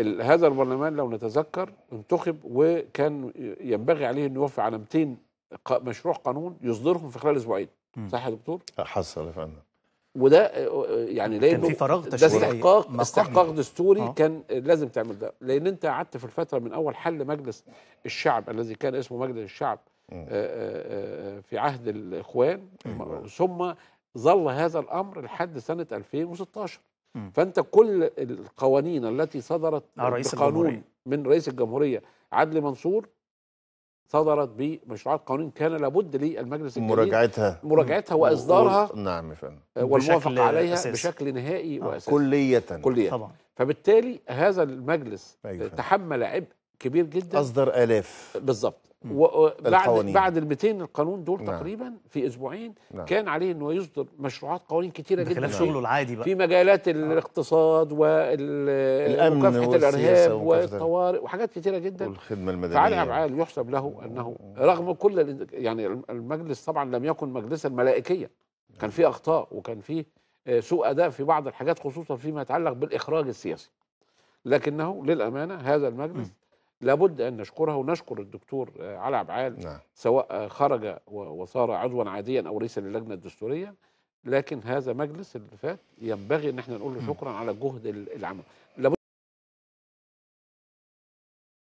هذا البرلمان لو نتذكر انتخب وكان ينبغي عليه انه يوفي على 200 مشروع قانون يصدرهم في خلال اسبوعين صح يا دكتور؟ حصل يا فندم وده يعني كان في فراغ ده استحقاق استحقاق دستوري أه. كان لازم تعمل ده لان انت قعدت في الفتره من اول حل مجلس الشعب الذي كان اسمه مجلس الشعب آه، آه، آه، في عهد الاخوان أيوة. ثم ظل هذا الامر لحد سنه 2016 فانت كل القوانين التي صدرت آه رئيس بقانون من رئيس الجمهوريه عدلي منصور صدرت بمشروعات قانون كان لابد للمجلس الجديد مراجعتها مراجعتها واصدارها نعم والموافقه عليها أساس. بشكل نهائي آه واساسي كلية كلية طبعا فبالتالي هذا المجلس أيوة. تحمل عبء كبير جدا اصدر الاف بالظبط وبعد بعد ال 200 القانون دول نعم. تقريبا في اسبوعين نعم. كان عليه انه يصدر مشروعات قوانين كتيره جدا خلاف شغله العادي بقى في مجالات نعم. الاقتصاد ومكافحه الارهاب والطوارئ وحاجات كتيره جدا والخدمه المدنيه فعلى افعال يحسب له نعم. انه رغم كل يعني المجلس طبعا لم يكن مجلسا ملائكيا كان فيه اخطاء وكان فيه آه، سوء اداء في بعض الحاجات خصوصا فيما يتعلق بالاخراج السياسي لكنه للامانه هذا المجلس م. لابد ان نشكرها ونشكر الدكتور آه، علي عبعال نعم. سواء آه، خرج وصار عضوا عاديا او رئيسا للجنه الدستوريه لكن هذا مجلس اللي فات ينبغي ان احنا نقول له شكرا على جهد العمل